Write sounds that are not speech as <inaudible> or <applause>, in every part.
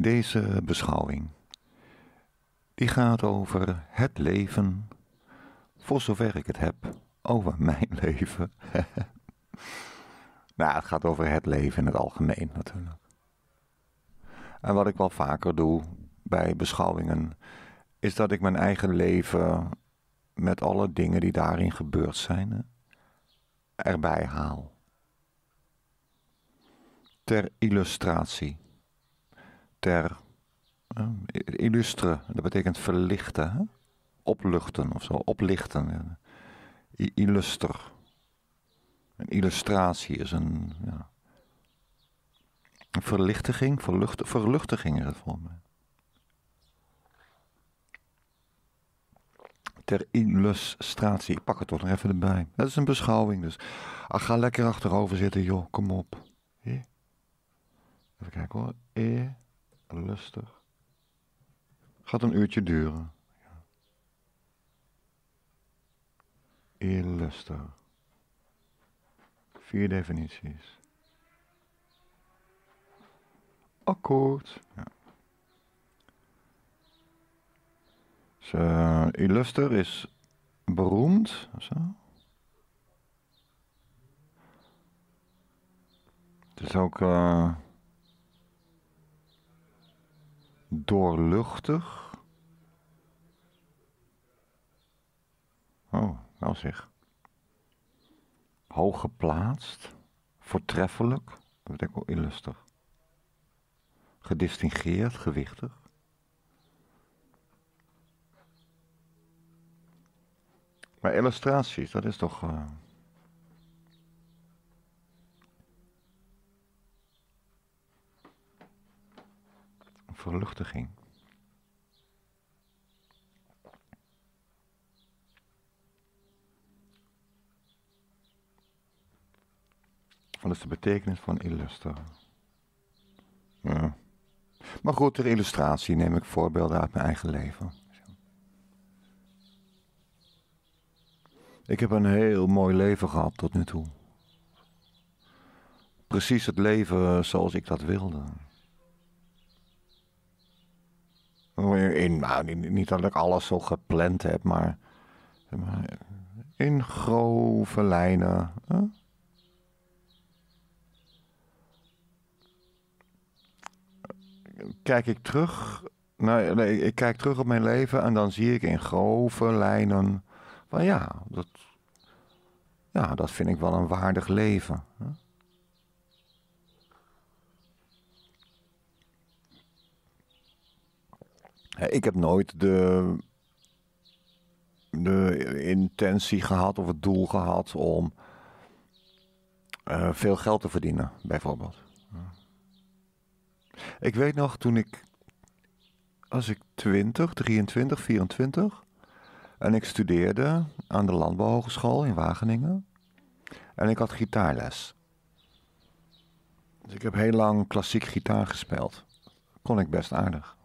Deze beschouwing die gaat over het leven, voor zover ik het heb, over <laughs> mijn leven. <laughs> nou, het gaat over het leven in het algemeen natuurlijk. En wat ik wel vaker doe bij beschouwingen, is dat ik mijn eigen leven met alle dingen die daarin gebeurd zijn, erbij haal. Ter illustratie ter eh, illustre, dat betekent verlichten, opluchten of zo, oplichten. Illustre. Een illustratie is een, ja, een verlichtiging, verlucht, verluchtiging is het volgens mij. ter illustratie. Ik pak het toch nog even erbij. Dat is een beschouwing dus. Ach, ga lekker achterover zitten, joh. Kom op. Even kijken hoor. Eh? lustig. Gaat een uurtje duren. Ja. Eerlustig. Vier definities. Akkoord. Ja. Dus, uh, illuster is beroemd. Zo. Het is ook. Uh, doorluchtig. Oh, wel zeg. Hoog geplaatst, voortreffelijk, dat denk ik wel illustig. Gedistingeerd, gewichtig. Maar illustraties, dat is toch. Eh, verluchtiging. Wat is de betekenis van illustre? Ja. Maar goed, ter illustratie neem ik voorbeelden uit mijn eigen leven. Ik heb een heel mooi leven gehad tot nu toe. Precies het leven zoals ik dat wilde. In, nou, niet dat ik alles zo gepland heb, maar. In grove lijnen. Hè? Kijk ik terug. Nou, nee, ik kijk terug op mijn leven en dan zie ik in grove lijnen. Van ja, dat, ja, dat vind ik wel een waardig leven. Hè? Ik heb nooit de, de intentie gehad of het doel gehad om eh, veel geld te verdienen, bijvoorbeeld. Ik weet nog toen ik, als ik 20, 23, 24 en ik studeerde aan de Landbouwhogeschool in Wageningen en ik had gitaarles. Dus ik heb heel lang klassiek gitaar gespeeld. Kon ik best aardig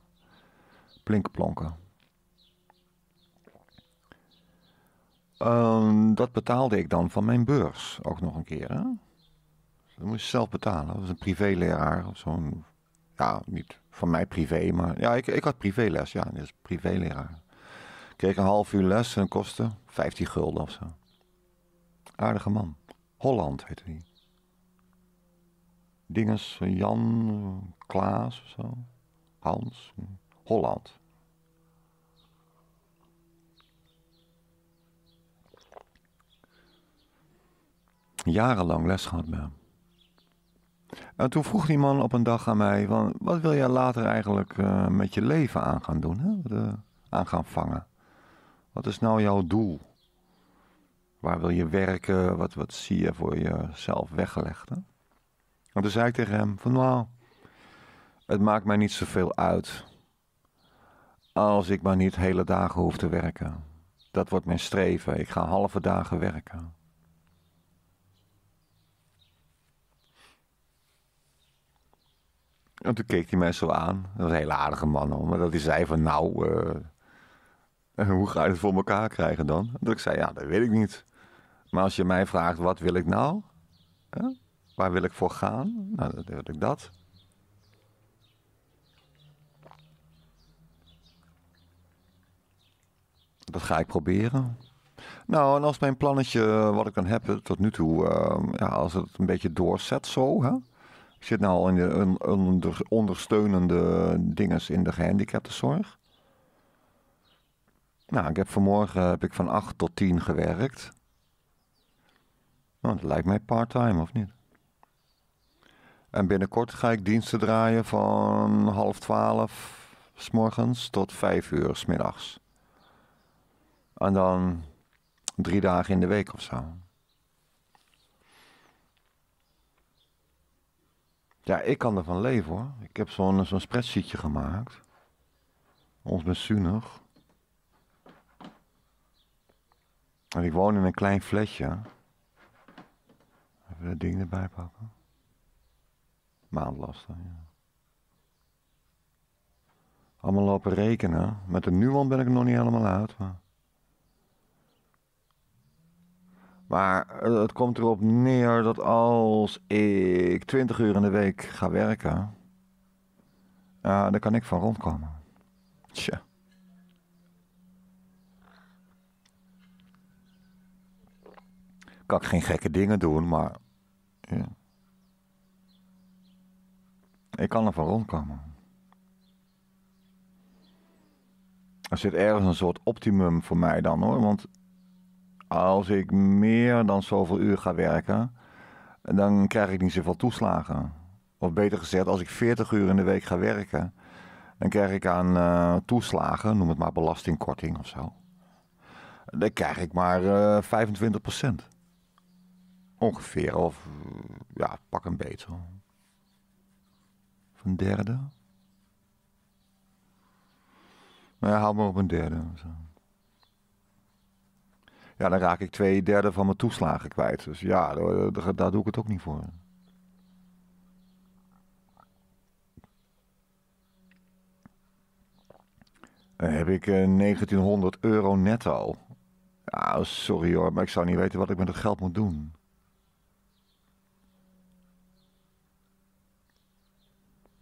plinkplonken. Um, ehm, dat betaalde ik dan van mijn beurs ook nog een keer. Hè? Dus dat moest je zelf betalen. Dat was een privéleraar of zo'n. Ja, niet van mij privé, maar. Ja, ik, ik had privéles, ja. is privéleraar. Ik kreeg een half uur les en kostte 15 gulden of zo. Aardige man. Holland heette hij. Dinges, Jan, Klaas of zo. Hans. Holland. Jarenlang les gehad En toen vroeg die man op een dag aan mij: van, Wat wil jij later eigenlijk eh, met je leven aan gaan doen? Hè? Eh, aan gaan vangen? Wat is nou jouw doel? Waar wil je werken? Wat, wat zie je voor jezelf weggelegd? Hè? En toen zei ik tegen hem: Van nou, het maakt mij niet zoveel uit als ik maar niet hele dagen hoef te werken. Dat wordt mijn streven. Ik ga halve dagen werken. En toen keek hij mij zo aan. Dat was een hele aardige man hoor. Maar dat hij zei van nou, eh, eh, hoe ga je het voor elkaar krijgen dan? Dat ik zei ja, dat weet ik niet. Maar als je mij vraagt wat wil ik nou? Waar wil ik voor gaan? Nou, dan wil ik dat. Dat ga ik proberen. Nou, en als mijn plannetje, eh, wat ik dan heb eh, tot nu toe, ehm, ja, als het een beetje doorzet zo. Hè? Ik zit nou al in de ondersteunende dingen in de gehandicaptenzorg. Nou, ik heb vanmorgen eh, heb ik van 8 tot 10 gewerkt. Nou, dat lijkt mij part-time, of niet? En binnenkort ga ik diensten draaien van half twaalf s morgens tot vijf uur s middags. En dan drie dagen in de week of zo. Ja, ik kan ervan leven hoor. Ik heb zo'n zo'n spreadsheetje gemaakt. Ons met En ik woon in een klein flesje. Even dat ding erbij pakken. Maandlasten, ja. Allemaal lopen rekenen. Met de nuan ben ik nog niet helemaal uit, maar... Maar eh, het komt erop neer dat als ik 20 uur in de week ga werken, eh, dan kan ik van rondkomen. Tja. Kan ik geen gekke dingen doen, maar. Ja. Ik kan er van rondkomen. Er zit ergens een soort optimum voor mij dan hoor. Want als ik meer dan zoveel uur ga werken, dan krijg ik niet zoveel toeslagen. Of beter gezegd, als ik 40 uur in de week ga werken, dan krijg ik aan eh, toeslagen, noem het maar belastingkorting of zo. Dan krijg ik maar uh, eh, 25 Ongeveer, of ja, pak een beetje. Of een derde. Nou haal maar op een derde. Zo ja, dan raak ik twee derde van mijn toeslagen kwijt. Dus ja, daar, daar doe ik het ook niet voor. Dan eh, heb ik 1900 eh, euro netto. Ja, sorry hoor, maar ik zou niet weten wat ik met het geld moet doen.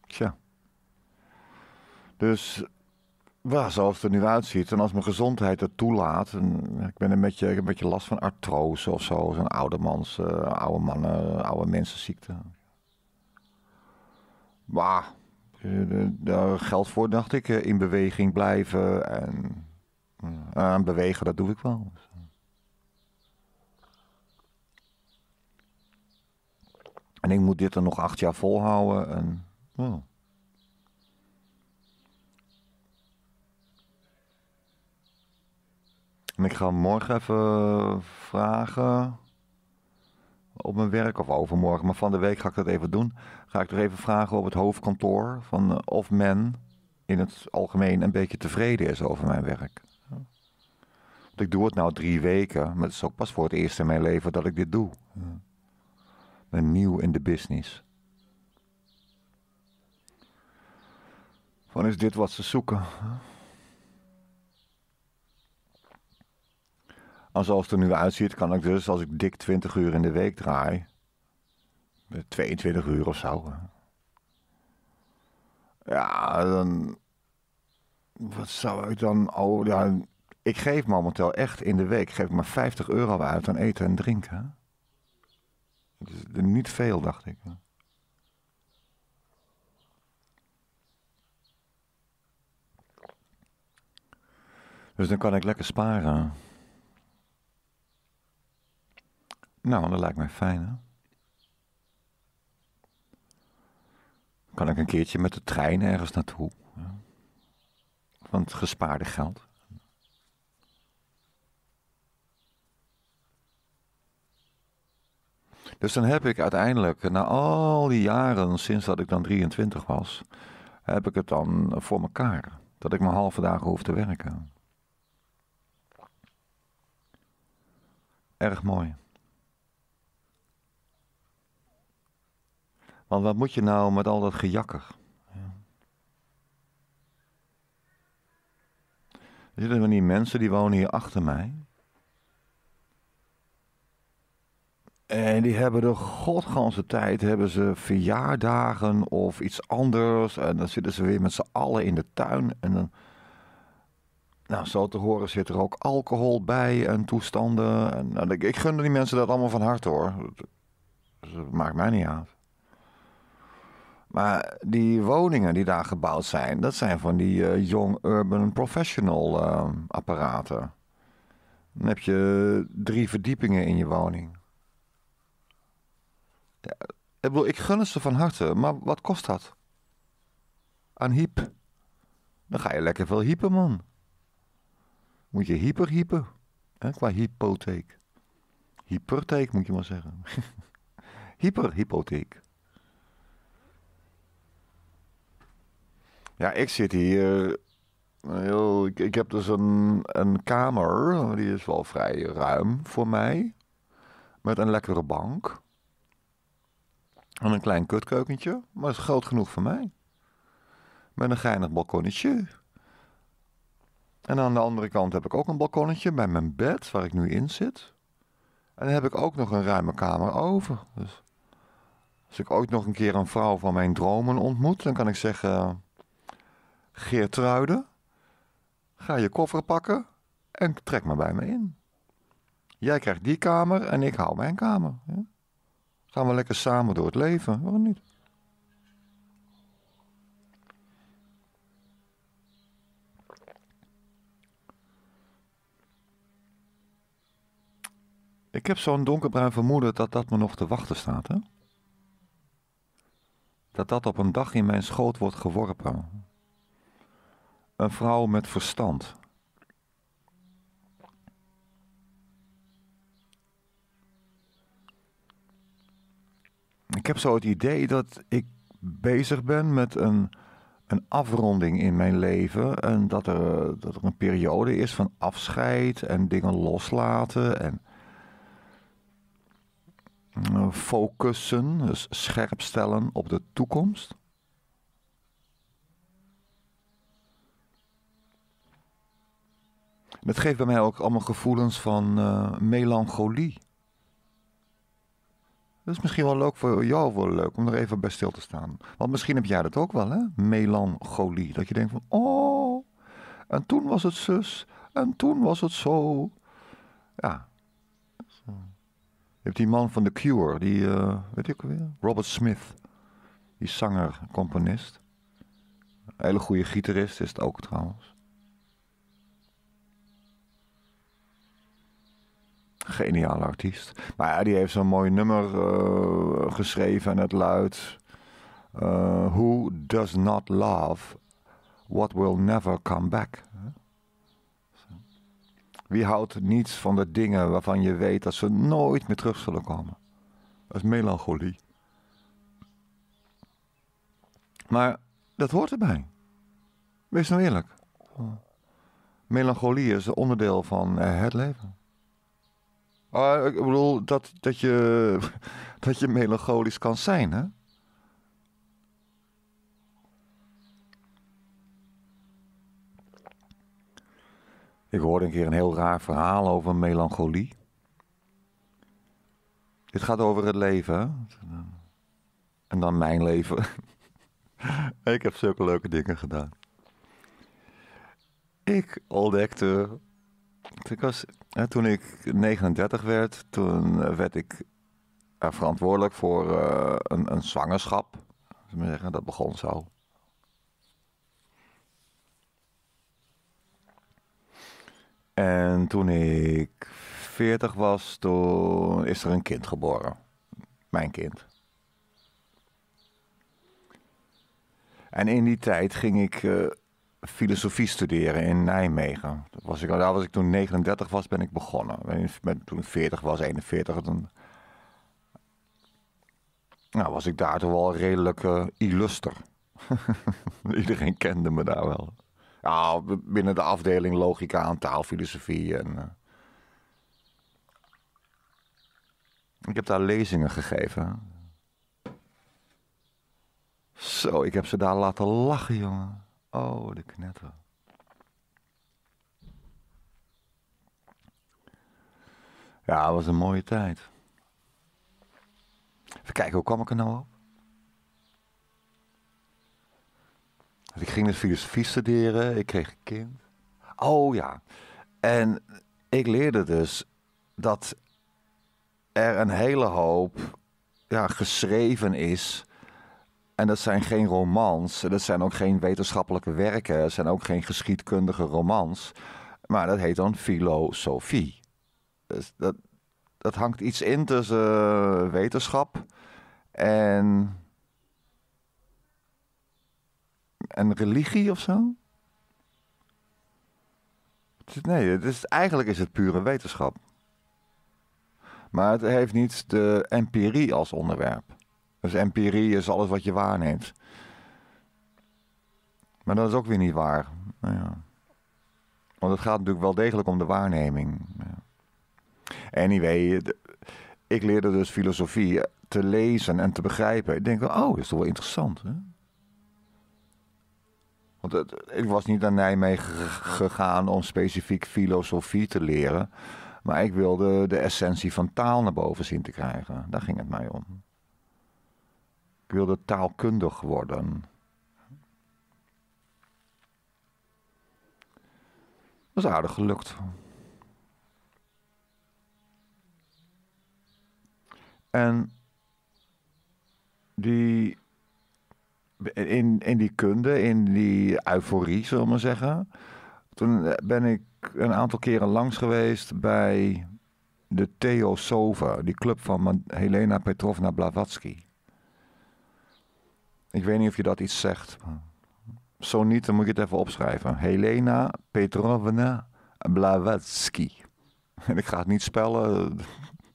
Tja. Dus well, zoals het er nu uitziet. En als mijn gezondheid het toelaat. En ik ben een beetje, een beetje last van artrose of zo. een oudermans, eh, oude mannen, oude mensenziekte. Maar eh, daar geldt voor, dacht ik. Eh, in beweging blijven. En bewegen, dat doe ik wel. En ik moet dit er nog acht jaar volhouden. En, En ik ga morgen even vragen op mijn werk, of overmorgen, maar van de week ga ik dat even doen. Ga ik toch even vragen op het hoofdkantoor van eh, of men in het algemeen een beetje tevreden is over mijn werk. Want ik doe het nou drie weken, maar het is ook pas voor het eerst in mijn leven dat ik dit doe. ben nieuw in de business. Van is dit wat ze zoeken? En zoals het er nu uitziet, kan ik dus als ik dik 20 uur in de week draai, 22 eh, uur of zo. Ja, dan. Wat zou ik dan. Oh, ja, ik geef momenteel echt in de week geef ik maar 50 euro uit aan eten en drinken. Dat is niet veel, dacht ik. Dus dan kan ik lekker sparen. Nou, dat lijkt mij fijn, hè? Kan ik een keertje met de trein ergens naartoe? Want Van het gespaarde geld. Dus dan heb ik uiteindelijk, na al die jaren sinds dat ik dan 23 was, heb ik het dan voor mekaar. Dat ik mijn halve dagen hoef te werken. Erg mooi. Want wat moet je nou met al dat gejakker? Ja. Zitten van die mensen die wonen hier achter mij. En die hebben de godganse tijd hebben ze verjaardagen of iets anders. En dan zitten ze weer met z'n allen in de tuin. En dan, nou, zo te horen zit er ook alcohol bij en toestanden. En, nou, ik, ik gun die mensen dat allemaal van harte hoor. Dat, maakt mij niet aan. Maar die woningen die daar gebouwd zijn, dat zijn van die uh, Young Urban Professional eh, apparaten. Dan heb je drie verdiepingen in je woning. Ja, ik, bedoel, ik gun het ze van harte, maar wat kost dat? Aan hyp. Dan ga je lekker veel hypen, man. Moet je hyper hypen. Hè, qua hypotheek. Hypertheek moet je maar zeggen. <laughs> hyper hypotheek. Ja, ik zit hier. Eh, ik, heb dus een, een kamer, die is wel vrij ruim voor mij. Met een lekkere bank. En een klein kutkeukentje, maar is groot genoeg voor mij. Met een geinig balkonnetje. En aan de andere kant heb ik ook een balkonnetje bij mijn bed, waar ik nu in zit. En dan heb ik ook nog een ruime kamer over. Dus als ik ooit nog een keer een vrouw van mijn dromen ontmoet, dan kan ik zeggen Geertruiden, ga je koffer pakken en trek maar bij me in. Jij krijgt die kamer en ik hou mijn kamer. Gaan we lekker samen door het leven, waarom niet? Ik heb zo'n donkerbruin vermoeden dat dat me nog te wachten staat. Hè? Dat dat op een dag in mijn schoot wordt geworpen een vrouw met verstand. Ik heb zo het idee dat ik bezig ben met een, een afronding in mijn leven. En dat er, dat er een periode is van afscheid en dingen loslaten en eh, focussen, dus scherp op de toekomst. Het geeft bij mij ook allemaal gevoelens van eh, melancholie. Dat is misschien wel leuk voor jou, wel leuk om er even bij stil te staan. Want misschien heb jij dat ook wel, hè? Melancholie. Dat je denkt van, oh, en toen was het zus, en toen was het zo. Ja. Je hebt die man van The Cure, die, uh, weet ik weer, Robert Smith. Die zanger, componist. hele goede gitarist is het ook trouwens. Geniale artiest. Maar die heeft zo'n mooi nummer eh, geschreven en het luidt... Eh, who does not love what will never come back? Wie houdt niets van de dingen waarvan je weet dat ze nooit meer terug zullen komen? Dat is melancholie. Maar dat hoort erbij. Wees nou eerlijk. Melancholie is een onderdeel van eh, het leven ik bedoel, dat, dat, je, <laughs> dat je melancholisch kan zijn, hè? Ik hoorde een keer een heel raar verhaal over melancholie. Dit gaat over het leven. En dan mijn leven. <laughs> ik heb zulke leuke dingen gedaan. Ik ontdekte ik was, toen ik 39 werd, toen eh, werd ik eh, verantwoordelijk voor eh, een, een zwangerschap. zeggen, dat begon zo. En toen ik 40 was, toen is er een kind geboren. Mijn kind. En in die tijd ging ik filosofie studeren in Nijmegen. Dat was ik, daar was ik toen 39 was, ben ik begonnen. Ben, toen ik 40 was, 41, Dan nou, was ik daar toch wel redelijk uh, illuster. <laughs> Iedereen kende me daar wel. Ja, binnen de afdeling logica en taalfilosofie. En, eh, Ik heb daar lezingen gegeven. Zo, ik heb ze daar laten lachen, jongen. Oh, de knetter. Ja, het was een mooie tijd. Even kijken, hoe kwam ik er nou op? ik ging dus filosofie studeren, ik kreeg een kind. Oh ja. En ik leerde dus dat er een hele hoop ja, geschreven is en dat zijn geen romans, dat zijn ook geen wetenschappelijke werken, dat zijn ook geen geschiedkundige romans. Maar dat heet dan filosofie. Dus dat, dat hangt iets in tussen eh, wetenschap en, en religie of zo. Nee, het is, eigenlijk is het pure wetenschap. Maar het heeft niet de empirie als onderwerp. Dus empirie is alles wat je waarneemt. Maar dat is ook weer niet waar. Nou ja. Want het gaat natuurlijk wel degelijk om de waarneming. Anyway, ik leerde dus filosofie te lezen en te begrijpen. Ik denk, oh, dat is toch wel interessant. Hè? Want het, ik was niet naar Nijmegen gegaan om specifiek filosofie te leren. Maar ik wilde de essentie van taal naar boven zien te krijgen. Daar ging het mij om. Ik wilde taalkundig worden. Dat is aardig gelukt. En die, in, in die kunde, in die euforie, zullen we maar zeggen. Toen ben ik een aantal keren langs geweest bij de Theo Sova, die club van Helena Petrovna Blavatsky. Ik weet niet of je dat iets zegt. Zo niet, dan moet je het even opschrijven. Helena Petrovna Blavatsky. <laughs> En ik ga het niet spellen.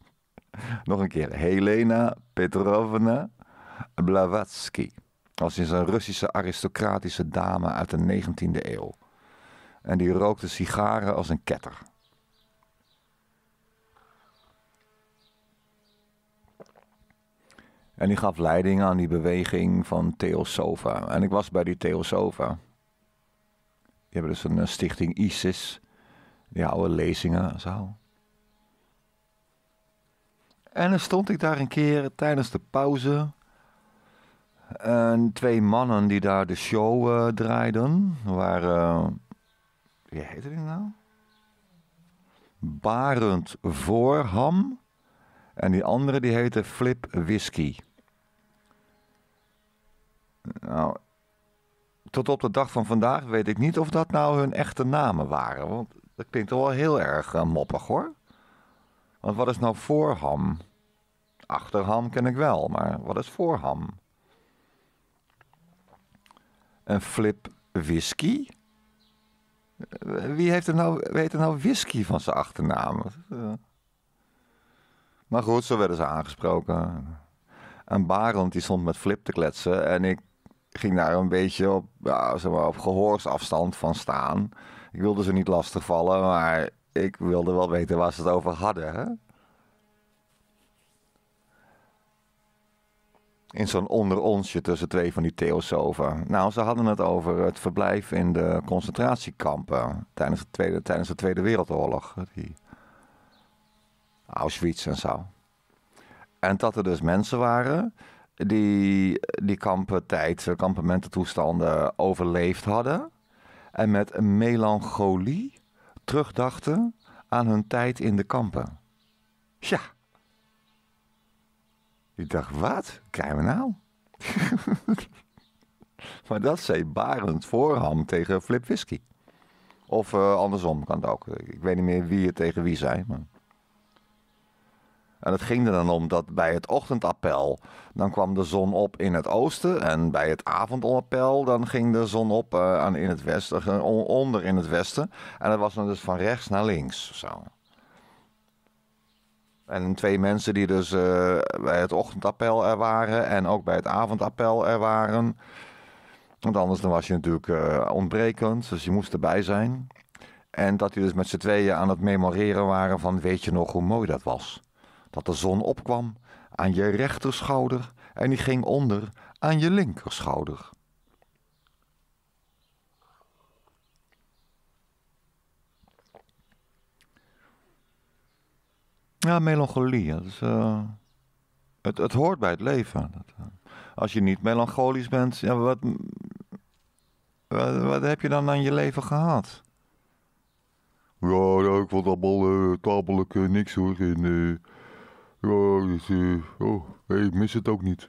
<laughs> Nog een keer. Helena Petrovna Blavatsky. Als is een Russische aristocratische dame uit de 19e eeuw. En die rookte sigaren als een ketter. En die gaf leiding aan die beweging van Theosova. En ik was bij die Theosova. Die hebben dus een eh, stichting ISIS. Die houden lezingen zo. En dan stond ik daar een keer tijdens de pauze. En twee mannen die daar de show uh, draaiden waren. Eh, wie heette die nou? Barend Voorham. En die andere die heette Flip Whisky. Nou, tot op de dag van vandaag weet ik niet of dat nou hun echte namen waren. Want dat klinkt toch wel heel erg uh, moppig hoor. Want wat is nou voorham? Achterham ken ik wel, maar wat is voorham? Een flip whisky? Wie heeft er nou, weet er nou whisky van zijn achternaam? Maar goed, zo werden ze aangesproken. Een Barend die stond met Flip te kletsen en ik ging daar een beetje op, zeg maar, op gehoorsafstand van staan. Ik wilde ze niet lastigvallen, maar ik wilde wel weten waar ze het over hadden. Hè? In zo'n onderonsje tussen twee van die theosofen. Nou, ze hadden het over het verblijf in de concentratiekampen tijdens de Tweede, tijdens de tweede Wereldoorlog. Die Auschwitz en zo. En dat er dus mensen waren die, die kampentijd, kampemententoestanden overleefd hadden. En met een melancholie terugdachten aan hun tijd in de kampen. Tja. Ik dacht, wat? Krijgen we nou? maar dat zei Barend Voorham tegen Flip Whisky. Of eh, andersom kan het ook. Ik weet niet meer wie het tegen wie zei. Maar... En het ging er dan om dat bij het ochtendappel dan kwam de zon op in het oosten. En bij het avondappel dan ging de zon op eh, aan in het westen, eh, onder in het westen. En dat was dan dus van rechts naar links. En twee mensen die dus eh, bij het ochtendappel er waren en ook bij het avondappel er waren. Want anders dan was je natuurlijk ontbrekend, dus je moest erbij zijn. En dat die dus met z'n tweeën aan het memoreren waren van weet je nog hoe mooi dat was dat de zon opkwam aan je rechterschouder en die ging onder aan je linkerschouder. Ja, melancholie. Eh, het, het hoort bij het leven. Eh, als je niet melancholisch bent, ja, wat, wat, heb je dan aan je leven gehad? Ja, ik vond allemaal uh, eh, niks hoor. Ja, dus, oh, eh, oh ik mis het ook niet.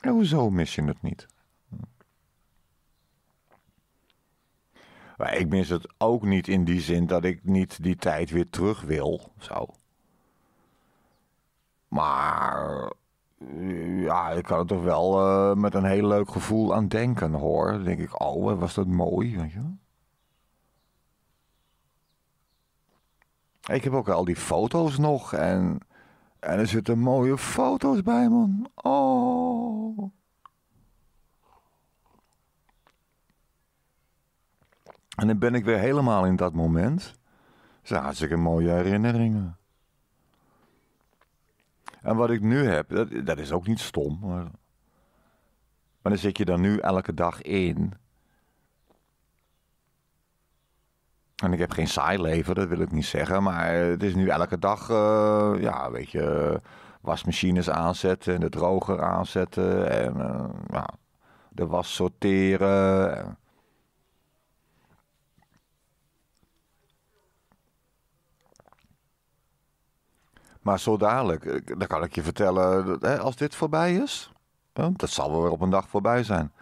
En hoezo mis je het niet? Maar ik mis het ook niet in die zin dat ik niet die tijd weer terug wil. Zo. Maar eh, ja, ik kan er toch wel eh, met een heel leuk gevoel aan denken hoor. Dan denk ik, oh, was dat mooi, weet je Ik heb ook al die foto's nog en en er zitten mooie foto's bij, man. Oh. En dan ben ik weer helemaal in dat moment. Dat zijn hartstikke mooie herinneringen. En wat ik nu heb, dat, dat is ook niet stom. Maar, maar dan zit je dan nu elke dag in. En ik heb geen saai leven, dat wil ik niet zeggen. Maar het is nu elke dag, eh, ja, weet je, wasmachines aanzetten en de droger aanzetten. En eh, de was sorteren. Maar zo dadelijk, eh, dan kan ik je vertellen, als dit voorbij is, dat zal wel weer op een dag voorbij zijn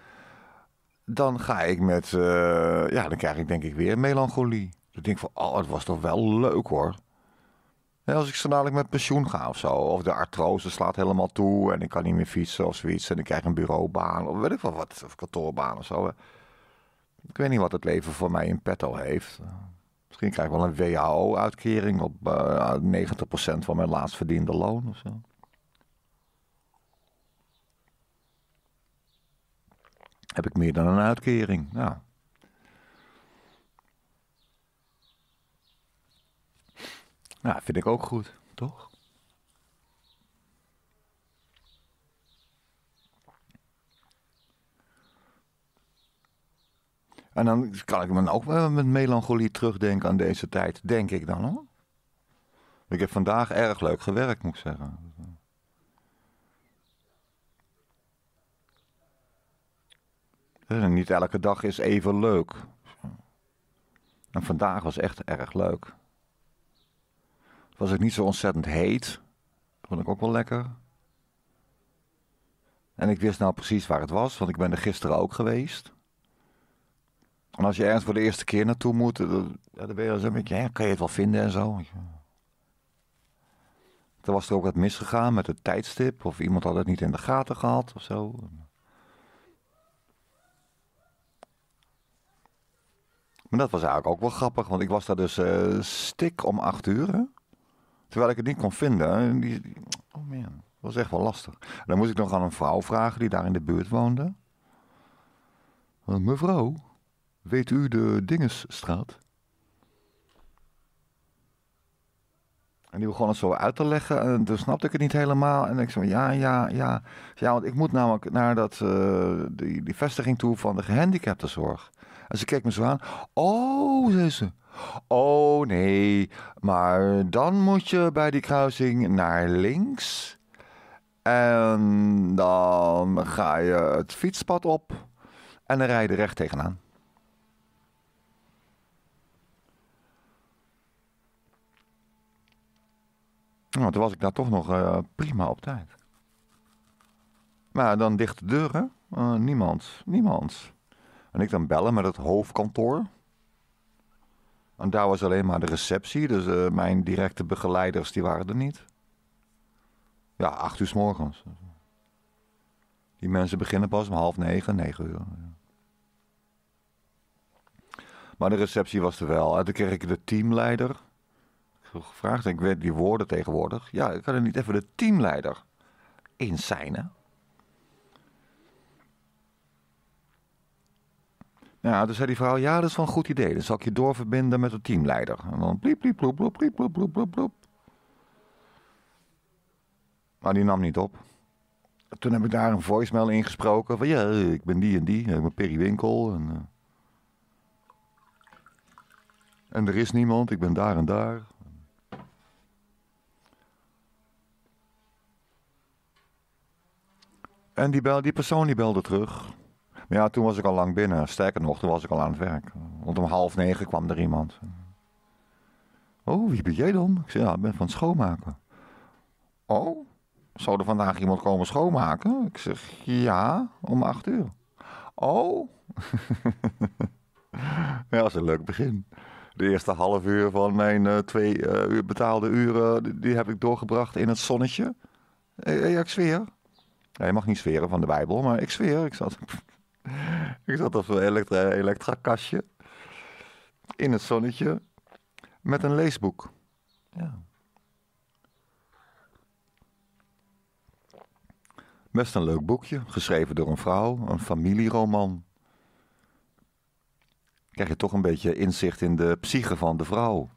dan ga ik met, eh, ja, dan krijg ik denk ik weer melancholie. denk ik denk van, oh, het was toch wel leuk hoor. en als ik zo dadelijk met pensioen ga of zo, of de artrose slaat helemaal toe en ik kan niet meer fietsen of zoiets en ik krijg een bureaubaan of weet ik wel wat, of kantoorbaan of zo. Ik weet niet wat het leven voor mij in petto heeft. Misschien krijg ik wel een WHO-uitkering op uh, eh, 90% van mijn laatst verdiende loon of zo. heb ik meer dan een uitkering. Nou. Nou, vind ik ook goed, toch? En dan kan ik me ook wel met melancholie terugdenken aan deze tijd, denk ik dan hoor. Ik heb vandaag erg leuk gewerkt, moet ik zeggen. En niet elke dag is even leuk. En vandaag was echt erg leuk. Was ik niet zo ontzettend heet. Vond ik ook wel lekker. En ik wist nou precies waar het was, want ik ben er gisteren ook geweest. En als je ergens voor de eerste keer naartoe moet, dan, eh, dan ben je zo een beetje, kan je het wel vinden en zo. Toen was er ook wat misgegaan met het tijdstip, of iemand had het niet in de gaten gehad of zo. En dat was eigenlijk ook wel grappig, want ik was daar dus uh, stik om acht uur. Hè? Terwijl ik het niet kon vinden. Die, oh man, dat was echt wel lastig. dan moest ik nog aan een vrouw vragen die daar in de buurt woonde. Mevrouw, weet u de Dingesstraat? En die begon het zo uit te leggen. En toen snapte ik het niet helemaal. En ik zei, ja, ja, ja. Ja, want ik moet namelijk naar dat, eh, die, die vestiging toe van de gehandicaptenzorg. En ze kijkt me zo aan. Oh, zei ze. Oh nee, maar dan moet je bij die kruising naar links. En dan ga je het fietspad op. En dan rij je recht tegenaan. Nou, toen was ik daar toch nog eh, prima op tijd. Maar dan dicht de deuren. Uh, niemand, niemand. En ik dan bellen met het hoofdkantoor. En daar was alleen maar de receptie, dus eh, mijn directe begeleiders die waren er niet. Ja, acht uur s morgens. Die mensen beginnen pas om half negen, negen uur. Maar de receptie was er wel. En toen kreeg ik de teamleider Ik gevraagd. Ik weet die woorden tegenwoordig. Ja, ik had er niet even de teamleider in zijn. Ja, nou, toen zei die vrouw, ja, dat is wel een goed idee. Dan zal ik je doorverbinden met de teamleider. En dan bliep, bliep, Maar die nam niet op. Toen heb ik daar een voicemail ingesproken van, ja, ik ben die en die. Ik eh, ben Perry Winkel. En, eh, en er is niemand, ik ben daar en daar. En die, bel, die persoon die belde terug ja, toen was ik al lang binnen. Sterker nog, toen was ik al aan het werk. Want om half negen kwam er iemand. Oh, wie ben jij dan? Ik zei, ja, ik ben van het schoonmaken. Oh, zou er vandaag iemand komen schoonmaken? Ik zeg, ja, om acht uur. Oh. <laughs> ja, dat is een leuk begin. De eerste half uur van mijn eh, twee eh, uur betaalde uren, die, heb ik doorgebracht in het zonnetje. Eh, ja, ik zweer. Ja, je mag niet zweren van de Bijbel, maar ik zweer. Ik zat, <laughs> ik zat op zo'n elektra, elektra-kastje. In het zonnetje. Met een leesboek. Ja. Best een leuk boekje. Geschreven door een vrouw. Een familieroman. Krijg je toch een beetje inzicht in de psyche van de vrouw.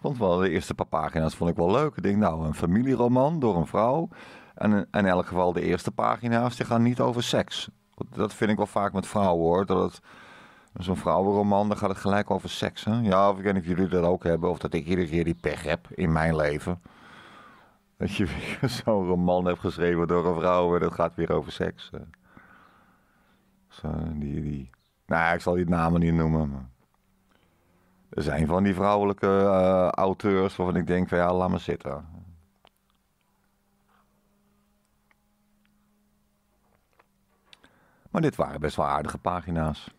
Vond wel de eerste paar pagina's vond ik wel leuk. Ik nou, een familieroman door een vrouw en in elk geval de eerste pagina's, die gaan niet over seks. Dat vind ik wel vaak met vrouwen hoor. Dat het, zo'n vrouwenroman, dan gaat het gelijk over seks. Hè? Ja, of ik weet niet jullie dat ook hebben, of dat ik iedere keer die pech heb in mijn leven. Dat je <laughs> zo'n roman hebt geschreven door een vrouw en dat gaat weer over seks. Eh. die, die. Nou, ik zal die namen niet noemen. Maar... Er zijn van die vrouwelijke eh, auteurs waarvan ik denk, van, ja, laat me zitten. Maar dit waren best wel aardige pagina's.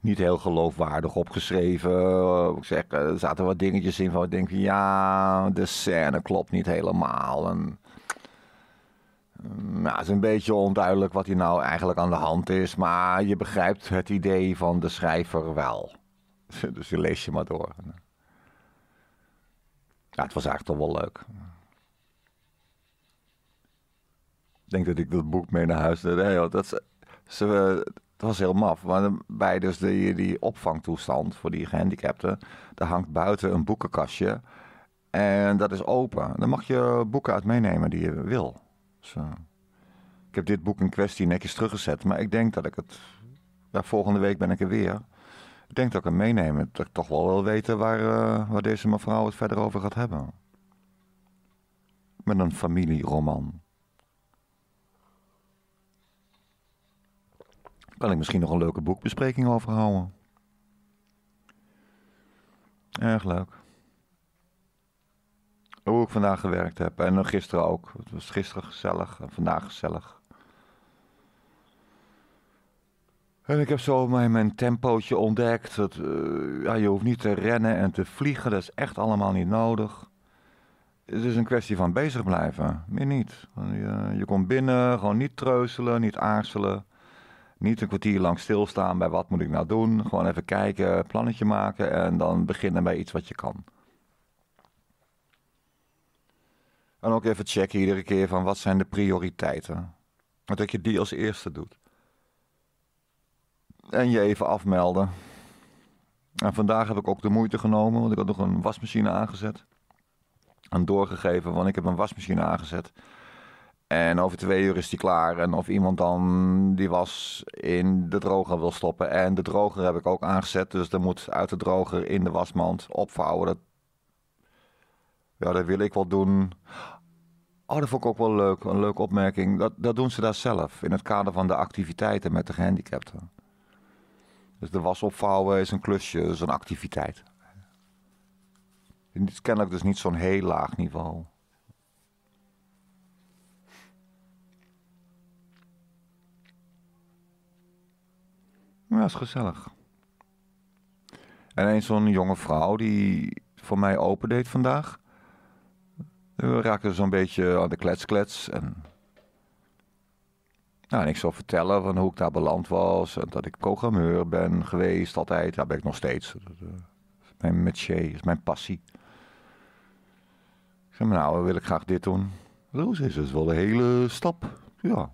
Niet heel geloofwaardig opgeschreven. Ik zeg, eh, er zaten wat dingetjes in van ik denk, ja, de scène klopt niet helemaal. En, nou, het is een beetje onduidelijk wat hier nou eigenlijk aan de hand is, maar je begrijpt het idee van de schrijver wel. <laughs> Dus je leest je maar door. Ja, het was eigenlijk toch wel leuk. denk dat ik dat boek mee naar huis deed. dat, dat was heel maf. Maar bij dus die, die opvangtoestand voor die gehandicapten, daar hangt buiten een boekenkastje. En dat is open. Dan mag je boeken uit meenemen die je wil. ik heb dit boek in kwestie netjes teruggezet. Maar ik denk dat ik het... Ja, volgende week ben ik er weer. Ik denk dat ik hem meeneem. Dat ik toch wel wil weten waar, eh, waar deze mevrouw het verder over gaat hebben. Met een familieroman. kan ik misschien nog een leuke boekbespreking over houden. Erg leuk. Hoe ik vandaag gewerkt heb. En gisteren ook. Het was gisteren gezellig en vandaag gezellig. En ik heb zo mijn, mijn tempootje ontdekt. Dat, eh, ja, je hoeft niet te rennen en te vliegen. Dat is echt allemaal niet nodig. Het is een kwestie van bezig blijven. Meer niet. Je, eh, je komt binnen, gewoon niet treuzelen, niet aarzelen. Niet een kwartier lang stilstaan bij wat moet ik nou doen. Gewoon even kijken, plannetje maken en dan beginnen bij iets wat je kan. En ook even checken iedere keer van wat zijn de prioriteiten. Dat je die als eerste doet. En je even afmelden. En vandaag heb ik ook de moeite genomen, want ik had nog een wasmachine aangezet. En doorgegeven, want ik heb een wasmachine aangezet. En over twee uur is die klaar. En of iemand dan die was in de droger wil stoppen. En de droger heb ik ook aangezet. Dus dan moet uit de droger in de wasmand opvouwen. Dat, ja, dat wil ik wel doen. Oh, dat vond ik ook wel leuk. Een leuke opmerking. Dat, dat doen ze daar zelf. In het kader van de activiteiten met de gehandicapten. Dus de was opvouwen is een klusje, is een activiteit. En dit is kennelijk dus niet zo'n heel laag niveau. Ja, is gezellig. En eens zo'n jonge vrouw die voor mij opendeed vandaag. We eh, raakten zo'n beetje aan de kletsklets. En, nou, ik zou vertellen van hoe ik daar beland was. En dat ik programmeur ben geweest altijd. Daar ben ik nog steeds. Eh, mijn métier, is mijn passie. Ik zei, nou, wil ik graag dit doen. Dat is dus wel een hele stap. Ja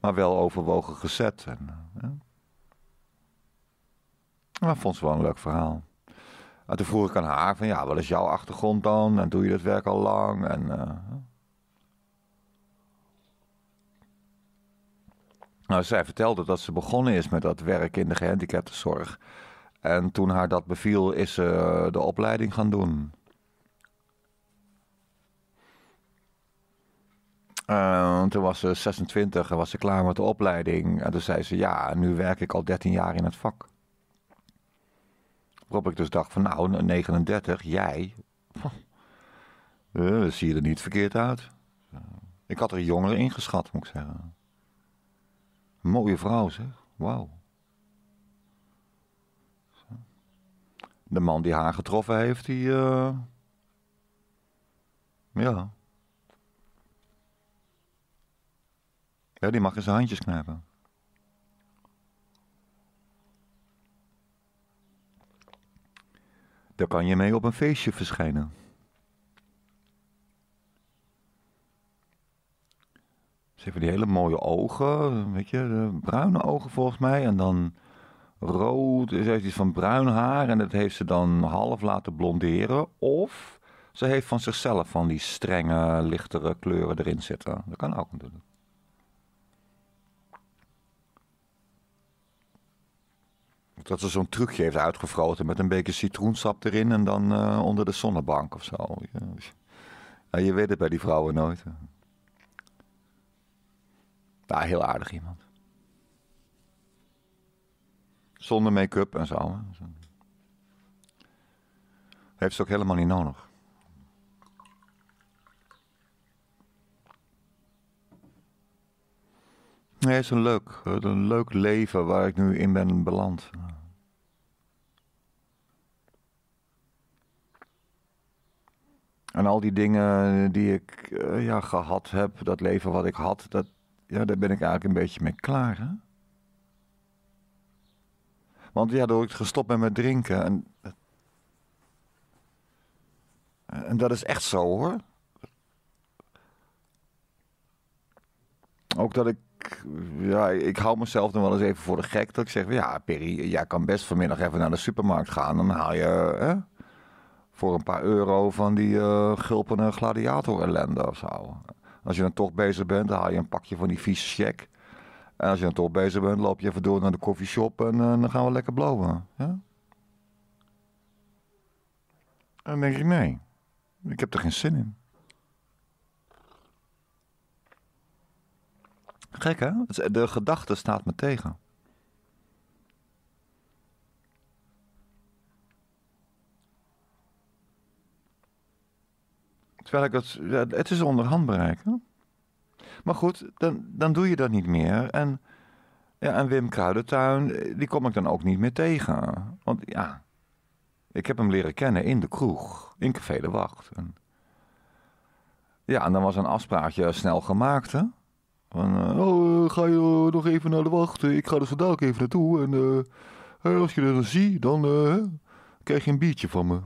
maar wel overwogen gezet. En, eh, Maar vond ze wel een leuk verhaal. En toen vroeg ik aan haar van, ja, wat is jouw achtergrond dan? En doe je dat werk al lang? En, eh, nou, zij vertelde dat ze begonnen is met dat werk in de gehandicaptenzorg. En toen haar dat beviel, is ze eh, de opleiding gaan doen. Uh, toen was ze 26 en was ze klaar met de opleiding. En toen zei ze, ja, nu werk ik al 13 jaar in het vak. Waarop ik dus dacht van, nou, 39, jij... <laughs> Eh, zie je er niet verkeerd uit. Eh, ik had er jongeren ingeschat, moet ik zeggen. mooie vrouw, zeg. Wauw. De man die haar getroffen heeft, die... Ja, Ja, die mag in zijn handjes knijpen. Daar kan je mee op een feestje verschijnen. Ze heeft die hele mooie ogen, weet je, bruine ogen volgens mij. En dan rood, ze heeft iets van bruin haar en dat heeft ze dan half laten blonderen. Of ze heeft van zichzelf van die strenge, lichtere kleuren erin zitten. Dat kan ook natuurlijk. Dat ze zo'n trucje heeft uitgevroten met een beetje citroensap erin en dan eh, onder de zonnebank of zo. Dus- ja, je weet het bij die vrouwen nooit. Ja, heel aardig iemand. Zonder make-up en zo. Heeft ze ook helemaal niet nodig. Nee, het is een leuk, een leuk leven waar ik nu in ben beland. En al die dingen die ik eh, ja, gehad heb, dat leven wat ik had, dat, ja, daar ben ik eigenlijk een beetje mee klaar. Hè? Want ja, door ik gestopt ben met drinken. En, en dat is echt zo hoor. Ook dat ik ja, ik hou mezelf dan wel eens even voor de gek. Dat ik zeg, ja, Perry, jij kan best vanmiddag even naar de supermarkt gaan. Dan haal je hè, voor een paar euro van die uh, gulpende gladiator ellende of zo. Als je dan toch bezig bent, dan haal je een pakje van die vieze check. En als je dan toch bezig bent, loop je even door naar de koffieshop en eh, dan gaan we lekker blowen. En dan denk ik, nee, ik heb er geen zin in. Gek hè? De gedachte staat me tegen. Terwijl ik het, het is onderhand bereiken. Maar goed, dan, dan doe je dat niet meer. En, ja, en Wim Kruidentuin, eh, die kom ik dan ook niet meer tegen. Want ja, ik heb hem leren kennen in de kroeg, in Café de Wacht. ja, en dan was een afspraakje snel gemaakt hè. Van, oh, ga je eh, nog even naar de wacht? Ik ga er zo dadelijk even naartoe. En als je dat dan ziet, dan krijg je een biertje van me.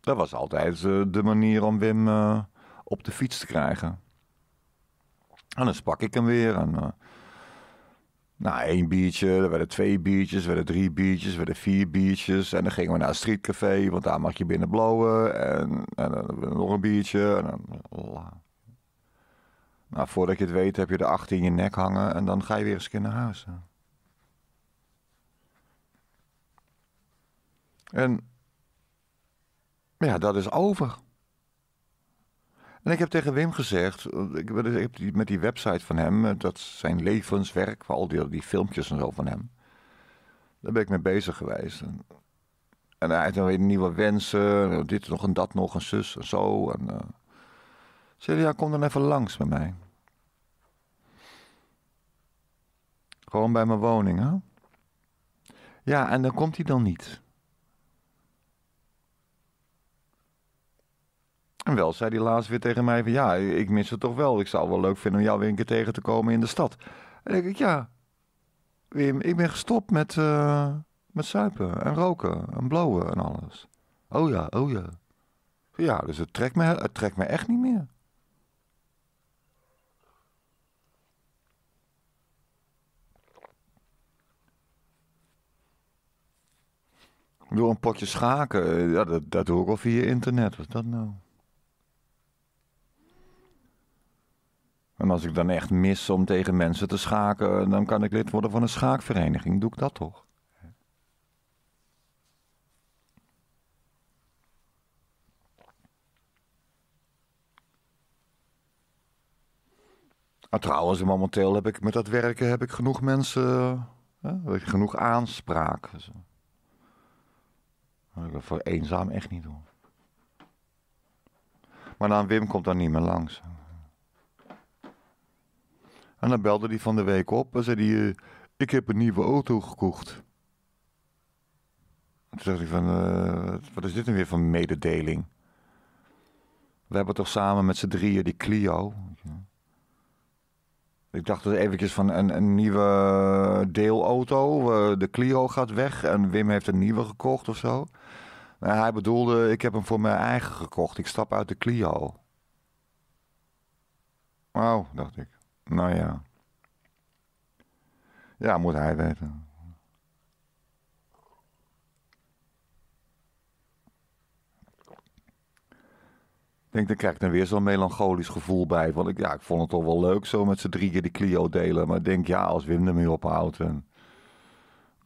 Dat was altijd de manier om Wim op de fiets te krijgen. En dan sprak ik hem weer. En, uh, nou, één biertje, er werden twee biertjes, werden drie biertjes, werden vier biertjes. En dan gingen we naar een streetcafé, want daar mag je binnen blauwen. En, en, en nog een biertje. En, dan, nou, voordat je het weet heb je de acht in je nek hangen en dan ga je weer eens een keer naar huis. En ja, dat is over. En ik heb tegen Wim gezegd, ik, heb met die website van hem, eh, dat zijn levenswerk, al die, filmpjes en zo van hem. Daar ben ik mee bezig geweest. En, hij heeft dan weer nieuwe wensen, oh, dit nog en dat nog en zus en zo. En, eh, zei ja, kom dan even langs bij mij. Gewoon bij mijn woning, hè? Ja, en dan komt hij dan niet. En wel zei hij laatst weer tegen mij van ja, ik mis het toch wel. Ik zou wel leuk vinden om jou weer een keer tegen te komen in de stad. En denk ik, ja, Wim, ik ben gestopt met, uh, met zuipen en roken en blowen en alles. Oh ja, oh ja. Ja, dus het trekt me, het trekt me echt niet meer. Door een potje schaken, eh, ja, dat, dat doe ik al via internet. Wat is dat nou? En als ik dan echt mis om tegen mensen te schaken, dan kan ik lid worden van een schaakvereniging. Doe ik dat toch? Ah, trouwens, momenteel heb ik met dat werken heb ik genoeg mensen, eh, hè, genoeg aanspraak. Voor eenzaam echt niet doen. Maar dan Wim komt dan niet meer langs. En dan belde hij van de week op en zei hij, eh, ik heb een nieuwe auto gekocht. Toen dacht ik van, eh, wat is dit een nou weer voor mededeling? We hebben toch samen met z'n drieën die Clio. Ik dacht dus eventjes van een, een nieuwe deelauto. Eh, de Clio gaat weg en Wim heeft een nieuwe gekocht of zo. Nou, hij bedoelde, ik heb hem voor mijn eigen gekocht. Ik stap uit de Clio. Oh, Wauw, dacht ik. Nou ja. Ja, moet hij weten. Ik denk, dan krijg ik er weer zo'n melancholisch gevoel bij. Want ik, ja, ik vond het toch wel leuk zo met z'n drieën de Clio delen. Maar ik denk, ja, als Wim ermee ophoudt. En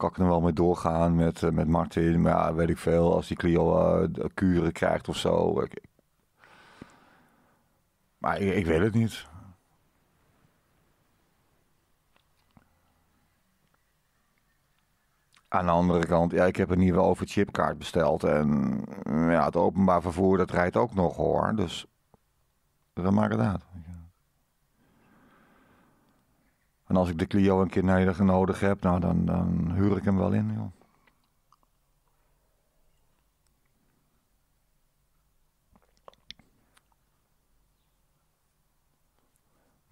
kan ik er wel mee doorgaan met, eh, met Martin. Maar ja, weet ik veel, als die Clio uh, eh, kuren krijgt of zo. Ik, maar ik, ik, weet het niet. Aan de andere kant, ja, ik heb een nieuwe overchipkaart besteld. En mm, ja, het openbaar vervoer, dat rijdt ook nog hoor. Dus, we maken het uit. En als ik de Clio een keer nodig heb, nou, dan, dan huur ik hem wel in. Joh.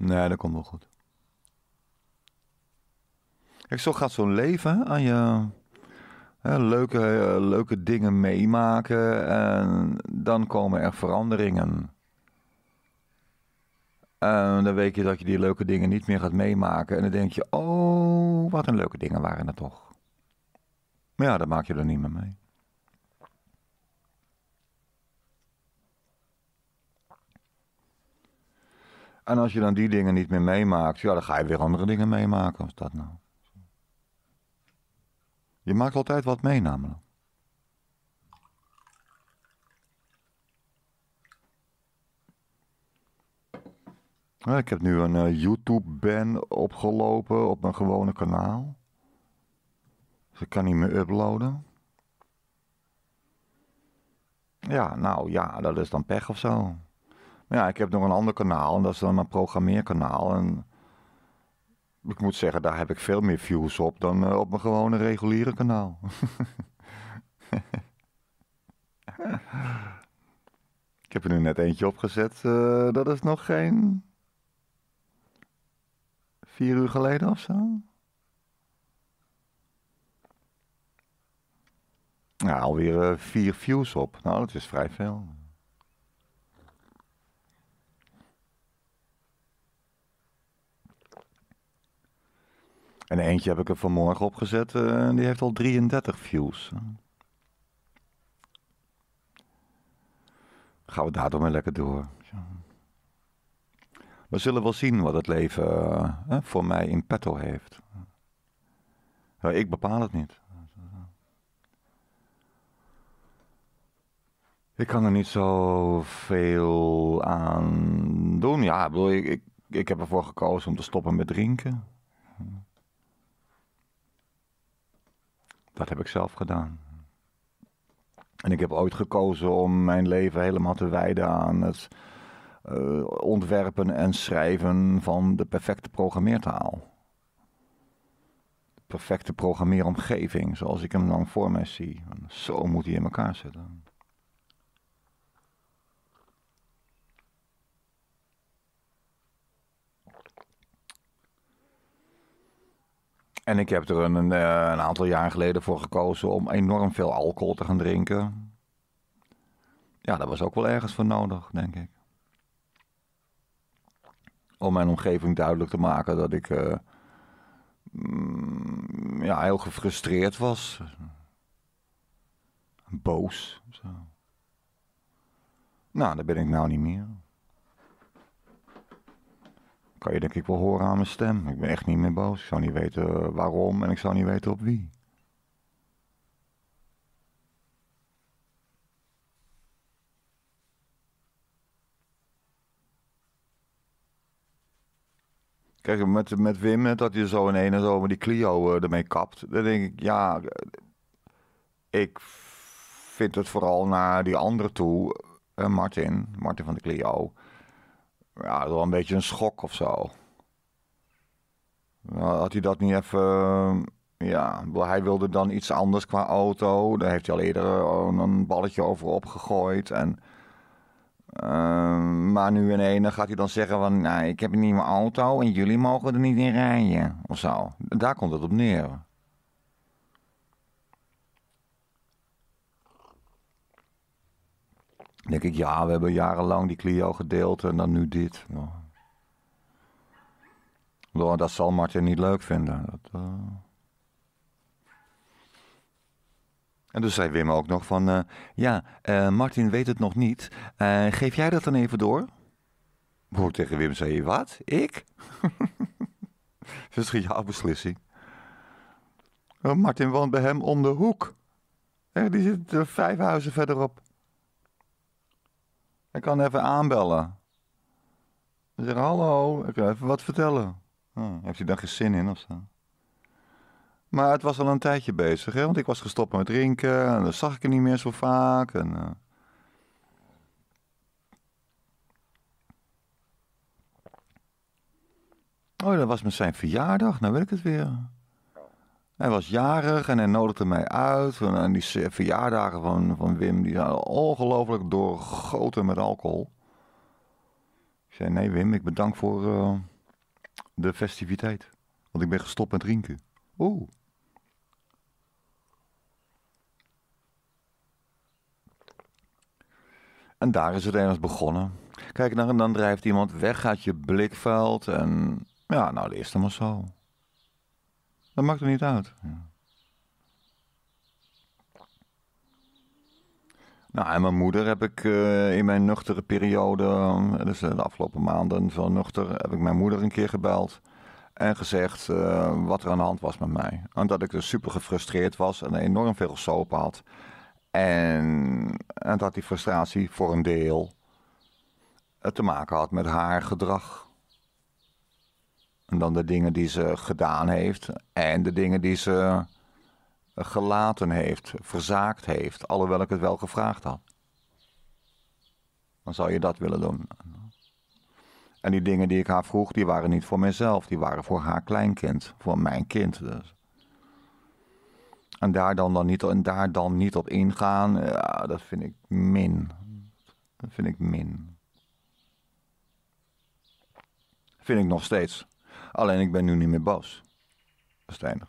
Nee, dat komt wel goed. Ik zo gaat zo'n leven aan je hè, leuke, eh, leuke dingen meemaken. En dan komen er veranderingen. En ehm, dan weet je dat je die leuke dingen niet meer gaat meemaken. En dan denk je, oh, wat een leuke dingen waren dat toch. Maar ja, dat maak je er niet meer mee. En als je dan die dingen niet meer meemaakt, ja, dan ga je weer andere dingen meemaken. Als dat nou. Je maakt altijd wat mee namelijk. Ik heb nu een eh, YouTube-ban opgelopen op mijn gewone kanaal. Dus ik kan niet meer uploaden. Ja, nou ja, dat is dan pech of zo. Maar ja, ik heb nog een ander kanaal en dat is dan mijn programmeerkanaal. En ik moet zeggen, daar heb ik veel meer views op dan eh, op mijn gewone reguliere kanaal. <laughs> ik heb er nu net eentje opgezet. Uh, dat is nog geen vier uur geleden of zo. Nou, alweer eh, vier views op. Nou, dat is vrij veel. En eentje heb ik er vanmorgen opgezet. Eh, en die heeft al 33 views. Gaan we daar toch maar lekker door. Ja we zullen wel zien wat het leven eh, voor mij in petto heeft. ik bepaal het niet. Ik kan er niet zoveel aan doen. Ja, bedoel, ik, ik, ik heb ervoor gekozen om te stoppen met drinken. Dat heb ik zelf gedaan. En ik heb ooit gekozen om mijn leven helemaal te wijden aan het eh, ontwerpen en schrijven van de perfecte programmeertaal. De perfecte programmeeromgeving, zoals ik hem dan voor mij zie. zo moet hij in elkaar zitten. En ik heb er een, een, eh, aantal jaar geleden voor gekozen om enorm veel alcohol te gaan drinken. Ja, dat was ook wel ergens voor nodig, denk ik om mijn omgeving duidelijk te maken dat ik eh, mm, ja, heel gefrustreerd was. Boos. Zo. Nou, daar ben ik nou niet meer. Kan je denk ik wel horen aan mijn stem. Ik ben echt niet meer boos. Ik zou niet weten eh, waarom en ik zou niet weten op wie. met, met Wim, dat je zo in een en zo met die Clio eh, ermee kapt. Dan denk ik, ja, eh, ik vind het vooral naar die andere toe, uh, Martin, Martin van de Clio. Ja, wel een beetje een schok of zo. Nou, had hij dat niet even. Ja, hij wilde dan iets anders qua auto. Daar heeft hij al eerder een, een balletje over opgegooid. En Ehm, maar nu en een, dan gaat hij dan zeggen van, nou, ik heb een nieuwe auto en jullie mogen er niet in rijden. Of zo. Daar komt het op neer. Dan denk ik, ja, we hebben jarenlang die Clio gedeeld en dan nu dit. Nou. dat zal Martin niet leuk vinden. Dat, eh, En dus zei Wim ook nog van, eh, ja, eh, Martin weet het nog niet. Eh, geef jij dat dan even door? Hoe tegen Wim zei, je wat? Ik? <laughs> dat is een jouw beslissing. Martin woont bij hem om de hoek. die zit vijf huizen verderop. Hij kan even aanbellen. Zeg hallo, ik ga even wat vertellen. Hm, heeft hij daar geen zin in of zo? Maar het was al een tijdje bezig, hè? want ik was gestopt met drinken en dan zag ik het niet meer zo vaak. En, eh. Oh, dat was met zijn verjaardag, nou wil ik het weer. Hij was jarig en hij nodigde mij uit. En die verjaardagen van, van Wim die zijn ongelooflijk doorgoten met alcohol. Ik zei, nee Wim, ik bedank voor eh, de festiviteit. Want ik ben gestopt met drinken. Oeh. En daar is het ergens begonnen. Kijk, dan, dan drijft iemand weg uit je blikveld. En ja, nou, de eerste maar zo. Dat maakt er niet uit. Ja. Nou, en mijn moeder heb ik eh, in mijn nuchtere periode, dus de afgelopen maanden van nuchter, heb ik mijn moeder een keer gebeld. En gezegd eh, wat er aan de hand was met mij. omdat ik dus super gefrustreerd was en enorm veel sopen had. En, en dat die frustratie voor een deel eh, te maken had met haar gedrag. En dan de dingen die ze gedaan heeft en de dingen die ze eh, gelaten heeft, verzaakt heeft, alhoewel ik het wel gevraagd had. Dan zou je dat willen doen. En die dingen die ik haar vroeg, die waren niet voor mijzelf, die waren voor haar kleinkind, voor mijn kind dus. En daar dan, dan, niet, en daar dan niet op ingaan, eh, ja, dat vind ik min. Dat vind ik min. vind ik nog steeds. Alleen ik ben nu niet meer boos. Dat is het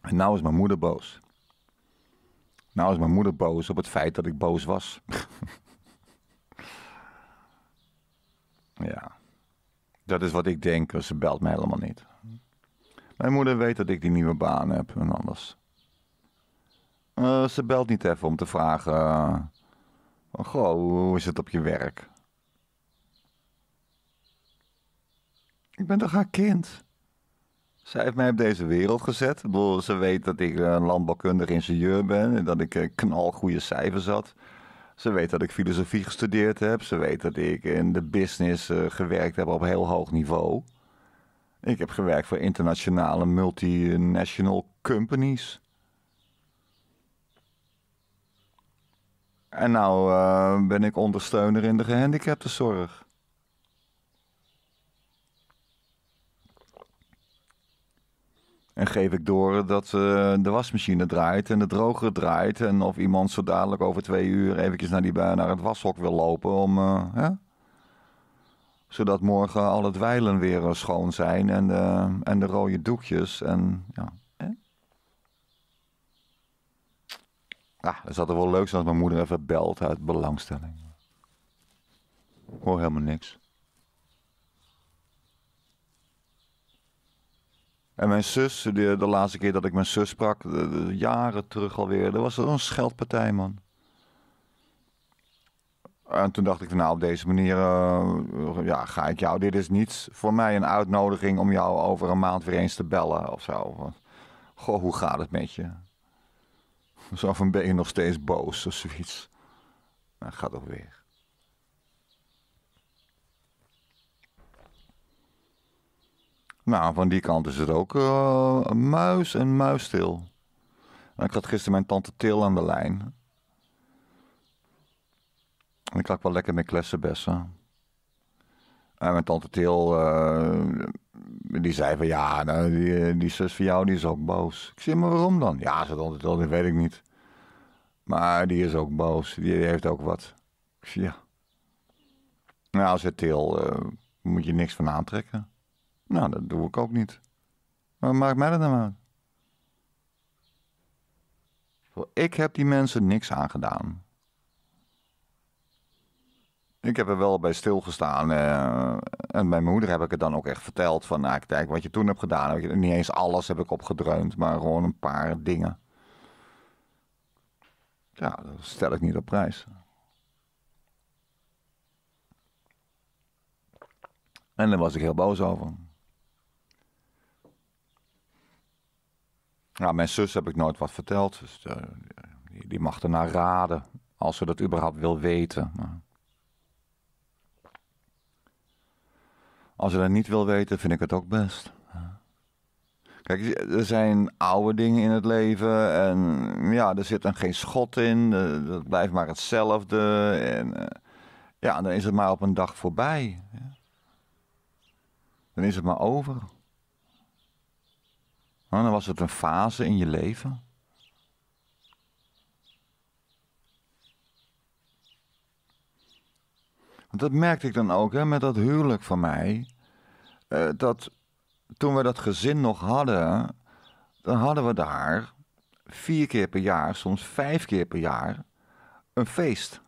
En nou is mijn moeder boos. Nou is mijn moeder boos op het feit dat ik boos was. <laughs> ja. Dat is wat ik denk, ze belt me helemaal niet. Mijn moeder weet dat ik die nieuwe baan heb en anders. Eh, ze belt niet even om te vragen. Uh, goh, hoe is het op je werk? Ik ben toch haar kind? Zij heeft mij op deze wereld gezet. Ik bedoel, ze weet dat ik een eh, landbouwkundig ingenieur ben en dat ik knalgoeie cijfers had. Ze weet dat ik filosofie gestudeerd heb. Ze weet dat ik in de business gewerkt heb op heel hoog niveau. Ik heb gewerkt voor internationale multinational companies. En nou eh, ben ik ondersteuner in de gehandicaptenzorg. En geef ik door dat eh, de wasmachine draait en de droger draait. En of iemand zo dadelijk over twee uur eventjes naar, die, naar het washok wil lopen om... Uh, eh, ja? Zodat morgen al het weilen weer eh, schoon zijn en de, en de rode doekjes. En, ja. Ah, het wel leuk als mijn moeder even belt uit belangstelling. Ik hoor helemaal niks. En mijn zus, de, de laatste keer dat ik mijn zus sprak, jaren terug alweer, dat was een scheldpartij, man. En toen dacht ik van nou, op deze manier eh, ja, ga ik jou. Dit is niet voor mij een uitnodiging om jou over een maand weer eens te bellen of zo. Goh, hoe gaat het met je? Zo van ben je nog steeds boos of zoiets. Nou, gaat toch weer. Nou, van die kant is het ook uh, muis en muisstil. ik had gisteren mijn tante Til aan de lijn. En ik wel lekker met klessen En mijn tante Til, eh, die zei van ja, nou, eh, die, zus van jou die is ook boos. Ik zeg maar waarom dan? Ja, ze tante Til, dat weet ik niet. Maar die is ook boos, die, heeft ook wat. Ik zei ja. Nou, zei Til, uh, moet je niks van aantrekken. Nou, dat doe ik ook niet. Maar maakt mij dat nou uit? Ik heb die mensen niks aangedaan. Ik heb er wel bij stilgestaan. Uh, en mijn moeder heb ik het dan ook echt verteld. Van, nou, kijk, wat je toen hebt gedaan. je, niet eens alles heb ik opgedreund, maar gewoon een paar dingen. Ja, dat stel ik niet op prijs. En daar was ik heel boos over. mijn zus heb ik nooit wat verteld. Dus, eh, die, die mag ernaar raden. Als ze dat überhaupt wil weten. Als je dat niet wil weten, vind ik het ook best. Kijk, er zijn oude dingen in het leven en ja, er zit dan geen schot in. Dat blijft maar hetzelfde. En eh, ja, dan is het maar op een dag voorbij. Dan is het maar over. Nou, dan was het een fase in je leven. Want dat merkte ik dan ook hè, met dat huwelijk van mij. Eh, dat toen we dat gezin nog hadden, dan hadden we daar vier keer per jaar, soms vijf keer per jaar, een feest.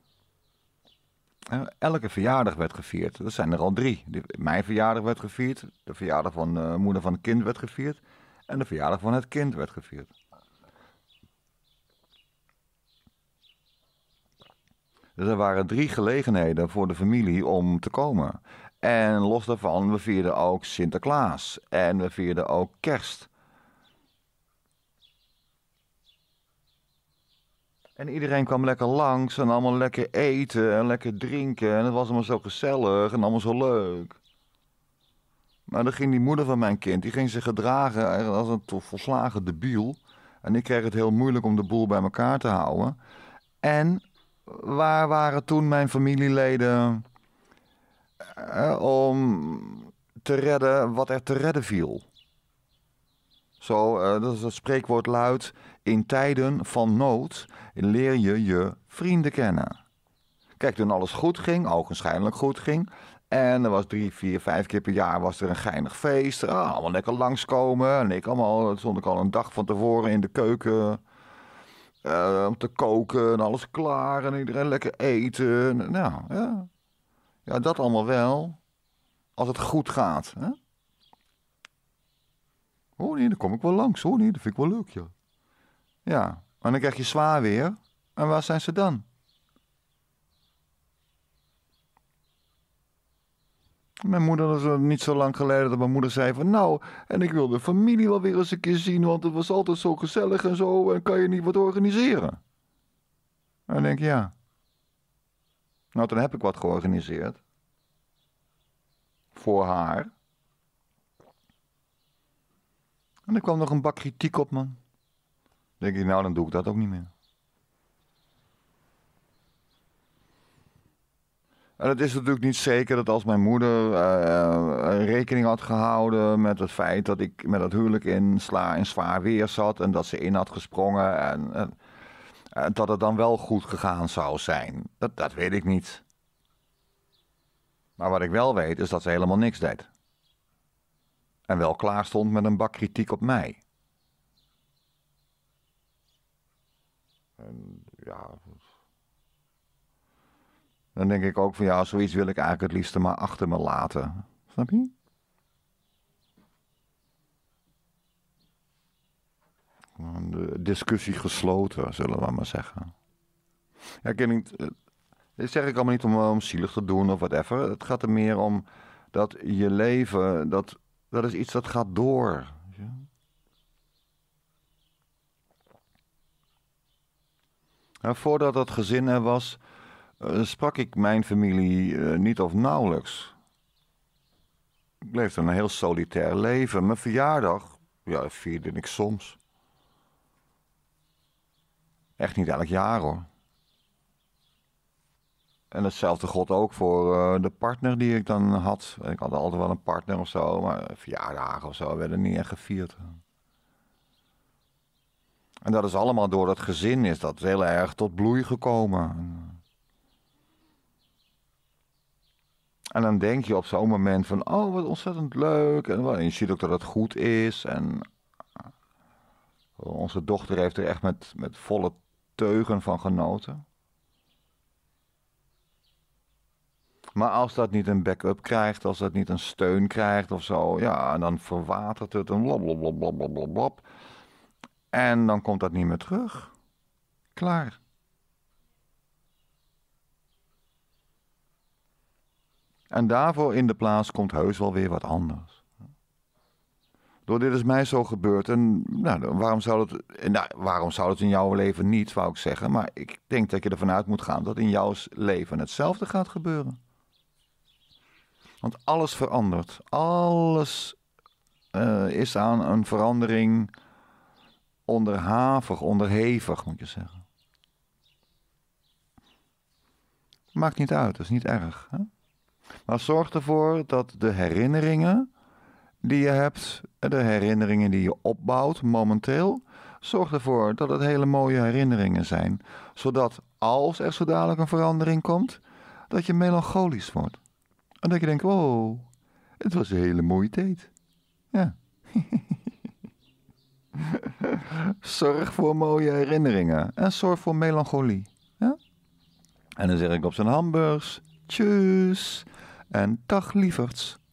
Eh, elke verjaardag werd gevierd. Dat zijn er al drie. Mijn verjaardag werd gevierd, de verjaardag van de eh, moeder van het kind werd gevierd en de verjaardag van het kind werd gevierd. Dus er waren drie gelegenheden voor de familie om te komen. En los daarvan, we vierden ook Sinterklaas en we vierden ook kerst. En iedereen kwam lekker langs en allemaal lekker eten en lekker drinken. En het was allemaal zo gezellig en allemaal zo leuk. Maar dan ging die moeder van mijn kind, die ging zich gedragen als een volslagen debiel. En ik kreeg het heel moeilijk om de boel bij elkaar te houden. En waar waren toen mijn familieleden eh, om te redden wat er te redden viel. Zo, eh, dat is het spreekwoord luidt: in tijden van nood leer je je vrienden kennen. Kijk, toen alles goed ging, ogenschijnlijk goed ging. En er was drie, vier, vijf keer per jaar was er een geinig feest. allemaal lekker langskomen. En ik allemaal, stond ik al een dag van tevoren in de keuken. Eh, om te koken en alles klaar en iedereen lekker eten. Nou, ja. Ja, dat allemaal wel. Als het goed gaat. Hè? Oh nee, dan kom ik wel langs. Oh nee, dat vind ik wel leuk, ja. Ja, dan krijg je zwaar weer. En waar zijn ze dan? Mijn moeder was eh, niet zo lang geleden dat mijn moeder zei van... Nou, en ik wil de familie wel weer eens een keer zien... want het was altijd zo gezellig en zo... en kan je niet wat organiseren? En dan denk ik, ja... Nou, toen heb ik wat georganiseerd. Voor haar. En er kwam nog een bak kritiek op, man. Denk ik, nou, dan doe ik dat ook niet meer. En het is natuurlijk niet zeker dat als mijn moeder eh, rekening had gehouden met het feit dat ik met dat huwelijk in sla en zwaar weer zat en dat ze in had gesprongen en, en eh, dat het dan wel goed gegaan zou zijn. Dat, dat weet ik niet. Maar wat ik wel weet is dat ze helemaal niks deed. En wel klaar stond met een bak kritiek op mij. En ja. Dan denk ik ook van ja, zoiets wil ik eigenlijk het liefste maar achter me laten. Snap je? discussie gesloten, zullen we maar zeggen. Ja, ik niet, eh, dit zeg ik allemaal niet om, eh, om zielig te doen of whatever. Het gaat er meer om dat je leven, dat, dat is iets dat gaat door. voordat dat gezin er was, eh, sprak ik mijn familie niet of nauwelijks. Ik leefde een heel solitair leven. Mijn verjaardag ja, vierde ik soms. Echt niet elk jaar hoor. En hetzelfde god ook voor eh, de partner die ik dan had. Ik had altijd wel een partner of zo, maar verjaardagen of zo werden niet echt gevierd. En dat is allemaal door dat gezin is dat heel erg tot bloei gekomen. En dan denk je op zo'n moment van, oh wat ontzettend leuk. En je ziet ook dat het goed is. En eh, onze dochter heeft er echt met, met volle teugen van genoten. Maar als dat niet een backup krijgt, als dat niet een steun krijgt of zo, ja, dan verwatert het en blablabla. En dan komt dat niet meer terug. Klaar. En daarvoor in de plaats komt heus wel weer wat anders door dit is mij zo gebeurd. En nou, waarom, zou dat, nou, waarom zou dat in jouw leven niet, wou ik zeggen. Maar ik denk dat je ervan uit moet gaan dat in jouw leven hetzelfde gaat gebeuren. Want alles verandert. Alles eh, is aan een verandering onderhavig, onderhevig, moet je zeggen. Maakt niet uit, dat is niet erg. Hè? Maar zorg ervoor dat de herinneringen die je hebt, de herinneringen die je opbouwt momenteel, zorg ervoor dat het hele mooie herinneringen zijn. Zodat als er zo dadelijk een verandering komt, dat je melancholisch wordt. En dat je denkt, wow, het was een hele mooie tijd. Ja. <laughs> zorg voor mooie herinneringen en zorg voor melancholie. Ja? En dan zeg ik op zijn hamburgers, tjus en dag lieverds.